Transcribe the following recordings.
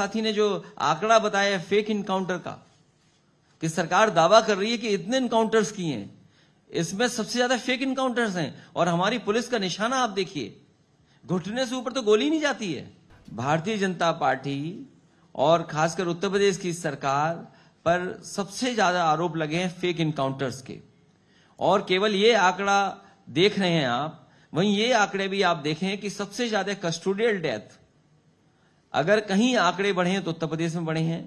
साथी ने जो आंकड़ा बताया फेक इनकाउंटर का कि सरकार दावा कर रही है कि इतने इनकाउंटर्स किए हैं इसमें सबसे ज्यादा फेक इनकाउंटर्स हैं और हमारी पुलिस का निशाना आप देखिए घुटने से ऊपर तो गोली नहीं जाती है भारतीय जनता पार्टी और खासकर उत्तर प्रदेश की सरकार पर सबसे ज्यादा आरोप लगे हैं फेक इनकाउंटर्स के और केवल ये आंकड़ा देख रहे हैं आप वहीं ये आंकड़े भी आप देखें कि सबसे ज्यादा कस्टोडियल डेथ अगर कहीं आंकड़े बढ़े हैं तो उत्तर प्रदेश में बढ़े हैं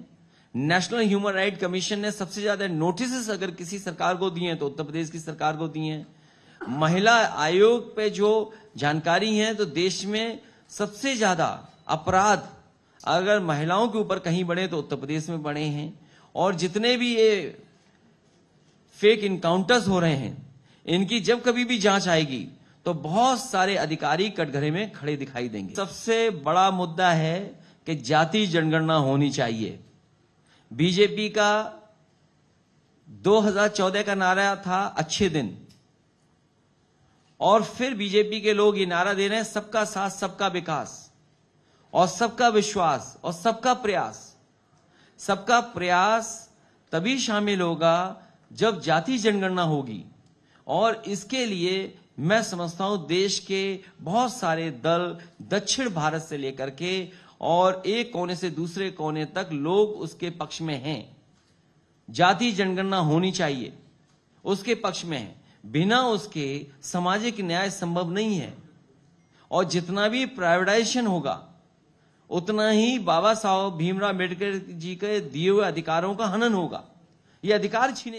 नेशनल ह्यूमन राइट कमीशन ने सबसे ज्यादा नोटिस अगर किसी सरकार को दिए हैं तो उत्तर प्रदेश की सरकार को दिए हैं महिला आयोग पे जो जानकारी है तो देश में सबसे ज्यादा अपराध अगर महिलाओं के ऊपर कहीं बढ़े तो उत्तर प्रदेश में बढ़े हैं और जितने भी ये फेक इनकाउंटर्स हो रहे हैं इनकी जब कभी भी जांच आएगी तो बहुत सारे अधिकारी कटघरे में खड़े दिखाई देंगे सबसे बड़ा मुद्दा है कि जाति जनगणना होनी चाहिए बीजेपी का 2014 का नारा था अच्छे दिन और फिर बीजेपी के लोग ये नारा दे रहे हैं सबका साथ सबका विकास और सबका विश्वास और सबका प्रयास सबका प्रयास तभी शामिल होगा जब जाति जनगणना होगी और इसके लिए मैं समझता हूं देश के बहुत सारे दल दक्षिण भारत से लेकर के और एक कोने से दूसरे कोने तक लोग उसके पक्ष में हैं जाति जनगणना होनी चाहिए उसके पक्ष में है बिना उसके सामाजिक न्याय संभव नहीं है और जितना भी प्राइवेटाइजेशन होगा उतना ही बाबा साहब भीमराव अम्बेडकर जी के दिए हुए अधिकारों का हनन होगा ये अधिकार छीने